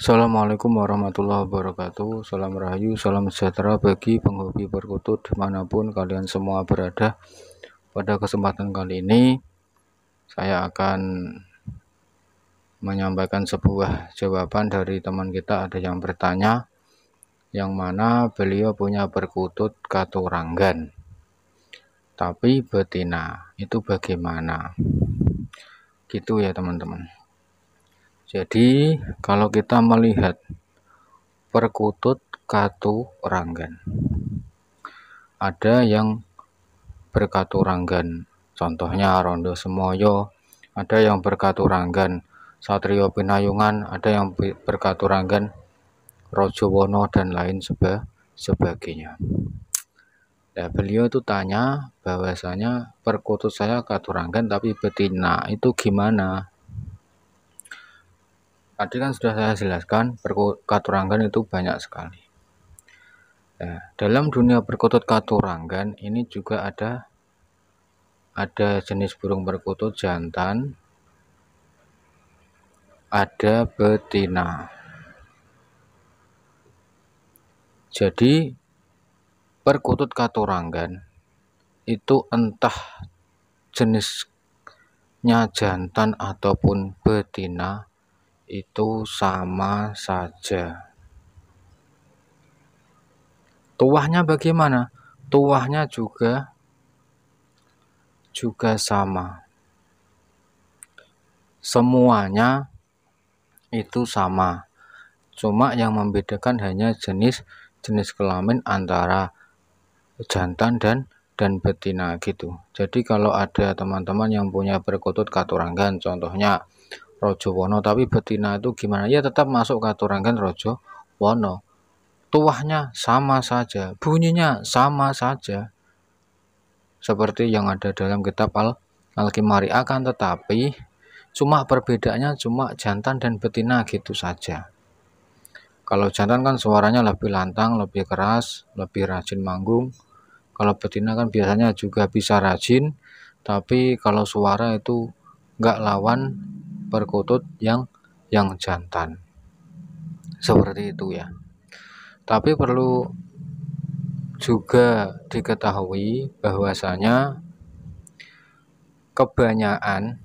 Assalamualaikum warahmatullahi wabarakatuh Salam rahayu, salam sejahtera bagi penghobi perkutut dimanapun kalian semua berada Pada kesempatan kali ini Saya akan menyampaikan sebuah jawaban dari teman kita ada yang bertanya Yang mana beliau punya perkutut katuranggan Tapi betina itu bagaimana Gitu ya teman-teman jadi, kalau kita melihat perkutut katu ranggan, ada yang berkatu ranggan, contohnya Rondo Semoyo, ada yang berkatu ranggan, Satrio Pinayungan, ada yang berkatu ranggan, Rojo Wono, dan lain seba, sebagainya. Ya, beliau itu tanya bahwasanya perkutut saya katuranggan tapi betina itu gimana? tadi kan sudah saya jelaskan perkutut itu banyak sekali nah, dalam dunia perkutut katuranggan ini juga ada ada jenis burung perkutut jantan ada betina jadi perkutut katuranggan itu entah jenisnya jantan ataupun betina itu sama saja. Tuahnya bagaimana? Tuahnya juga juga sama. Semuanya itu sama. Cuma yang membedakan hanya jenis jenis kelamin antara jantan dan dan betina gitu. Jadi kalau ada teman-teman yang punya berkutut katurangan contohnya Rojo Wono tapi betina itu gimana ya tetap masuk katurangan Rojo Wono tuahnya sama saja bunyinya sama saja seperti yang ada dalam kitab Al Alkimari akan tetapi cuma perbedaannya cuma jantan dan betina gitu saja kalau jantan kan suaranya lebih lantang lebih keras lebih rajin manggung kalau betina kan biasanya juga bisa rajin tapi kalau suara itu nggak lawan perkutut yang yang jantan. Seperti itu ya. Tapi perlu juga diketahui bahwasanya kebanyakan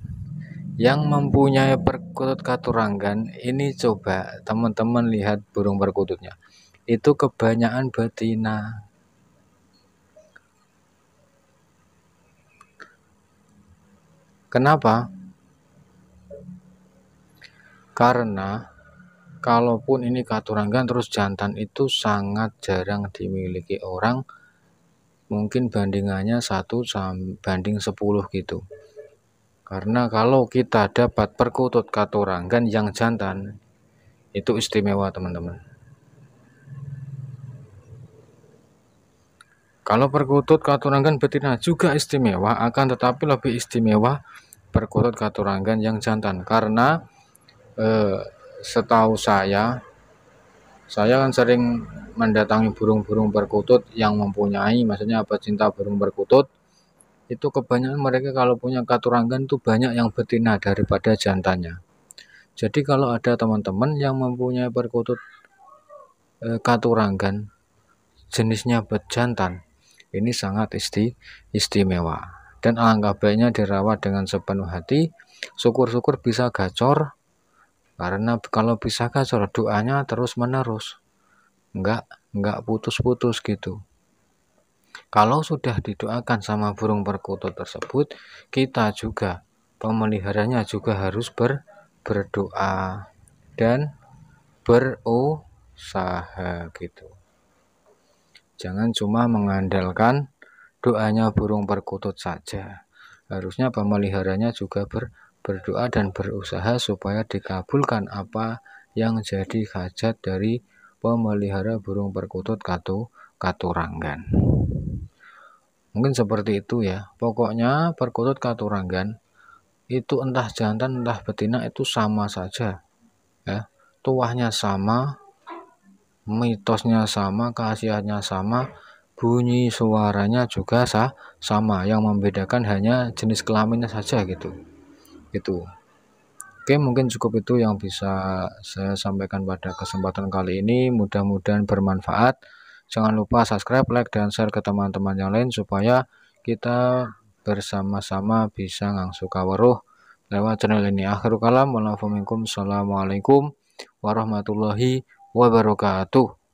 yang mempunyai perkutut katuranggan ini coba teman-teman lihat burung perkututnya itu kebanyakan betina kenapa karena kalaupun ini katuranggan terus jantan itu sangat jarang dimiliki orang mungkin bandingannya satu banding 10 gitu karena kalau kita dapat perkutut katuranggan yang jantan itu istimewa teman-teman kalau perkutut katuranggan betina juga istimewa akan tetapi lebih istimewa perkutut katuranggan yang jantan karena eh, setahu saya saya kan sering mendatangi burung-burung perkutut yang mempunyai maksudnya apa cinta burung perkutut itu kebanyakan mereka kalau punya katurangan itu banyak yang betina daripada jantannya jadi kalau ada teman-teman yang mempunyai perkutut e, eh, katurangan jenisnya berjantan ini sangat isti, istimewa dan alangkah baiknya dirawat dengan sepenuh hati syukur-syukur bisa gacor karena kalau bisa kacau doanya terus menerus. Enggak, enggak putus-putus gitu. Kalau sudah didoakan sama burung perkutut tersebut, kita juga pemeliharanya juga harus ber, berdoa dan berusaha gitu. Jangan cuma mengandalkan doanya burung perkutut saja. Harusnya pemeliharanya juga ber, berdoa dan berusaha supaya dikabulkan apa yang jadi hajat dari pemelihara burung perkutut katu katuranggan. Mungkin seperti itu ya. Pokoknya perkutut katuranggan itu entah jantan entah betina itu sama saja. Ya, tuahnya sama, mitosnya sama, khasiatnya sama, bunyi suaranya juga sah, sama yang membedakan hanya jenis kelaminnya saja gitu itu Oke, mungkin cukup itu yang bisa saya sampaikan pada kesempatan kali ini. Mudah-mudahan bermanfaat. Jangan lupa subscribe, like, dan share ke teman-teman yang lain supaya kita bersama-sama bisa ngangsu kawaruh lewat channel ini. akhir kalam, Assalamualaikum warahmatullahi wabarakatuh.